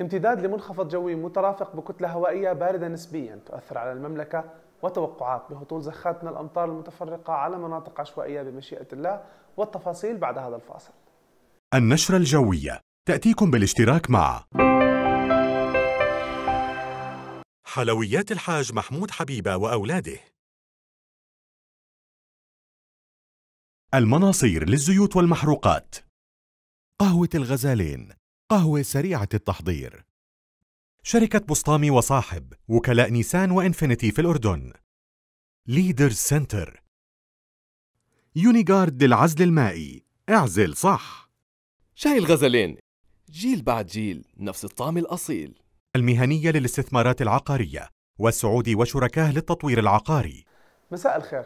امتداد لمنخفض جوي مترافق بكتلة هوائية باردة نسبيا تؤثر على المملكة وتوقعات بهطول زخات من الأمطار المتفرقة على مناطق عشوائية بمشيئة الله والتفاصيل بعد هذا الفاصل النشرة الجوية تأتيكم بالاشتراك مع حلويات الحاج محمود حبيبة وأولاده المناصير للزيوت والمحروقات قهوة الغزالين قهوة سريعة التحضير شركة بسطامي وصاحب وكلاء نيسان وإنفينيتي في الأردن ليدر سنتر يونيغارد للعزل المائي اعزل صح شاي الغزلين جيل بعد جيل نفس الطعم الأصيل المهنية للاستثمارات العقارية والسعودي وشركاه للتطوير العقاري مساء الخير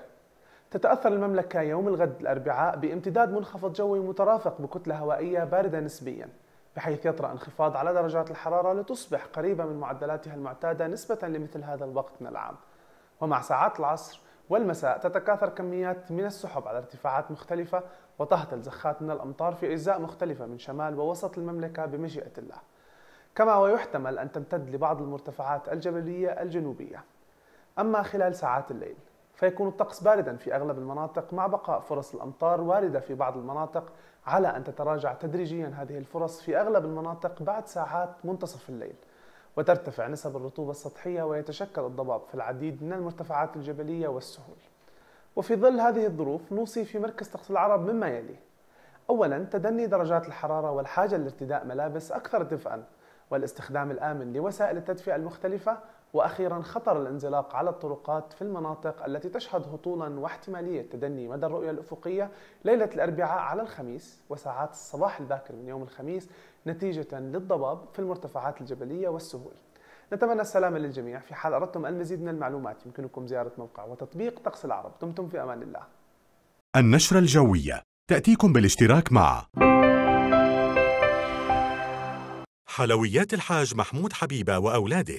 تتأثر المملكة يوم الغد الأربعاء بامتداد منخفض جوي مترافق بكتلة هوائية باردة نسبياً بحيث يطرأ انخفاض على درجات الحرارة لتصبح قريبة من معدلاتها المعتادة نسبة لمثل هذا الوقت من العام ومع ساعات العصر والمساء تتكاثر كميات من السحب على ارتفاعات مختلفة وتهطل زخات من الأمطار في أجزاء مختلفة من شمال ووسط المملكة بمشيئة الله كما ويحتمل أن تمتد لبعض المرتفعات الجبلية الجنوبية أما خلال ساعات الليل فيكون الطقس باردا في اغلب المناطق مع بقاء فرص الامطار وارده في بعض المناطق على ان تتراجع تدريجيا هذه الفرص في اغلب المناطق بعد ساعات منتصف الليل وترتفع نسب الرطوبه السطحيه ويتشكل الضباب في العديد من المرتفعات الجبليه والسهول. وفي ظل هذه الظروف نوصي في مركز طقس العرب مما يلي: اولا تدني درجات الحراره والحاجه لارتداء ملابس اكثر دفئا والاستخدام الامن لوسائل التدفئه المختلفه واخيرا خطر الانزلاق على الطرقات في المناطق التي تشهد هطولا واحتماليه تدني مدى الرؤيه الافقيه ليله الاربعاء على الخميس وساعات الصباح الباكر من يوم الخميس نتيجه للضباب في المرتفعات الجبليه والسهول. نتمنى السلامه للجميع في حال اردتم المزيد من المعلومات يمكنكم زياره موقع وتطبيق طقس العرب دمتم في امان الله. النشره الجويه تاتيكم بالاشتراك مع حلويات الحاج محمود حبيبه واولاده